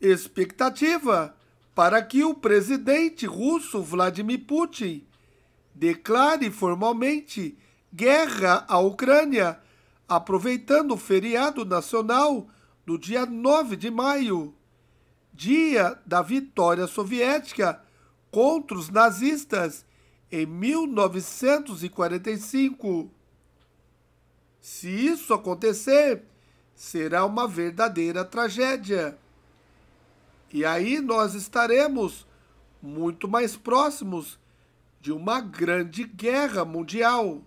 expectativa para que o presidente russo Vladimir Putin declare formalmente guerra à Ucrânia, aproveitando o feriado nacional do dia 9 de maio, dia da vitória soviética contra os nazistas em 1945. Se isso acontecer, será uma verdadeira tragédia. E aí nós estaremos muito mais próximos de uma grande guerra mundial.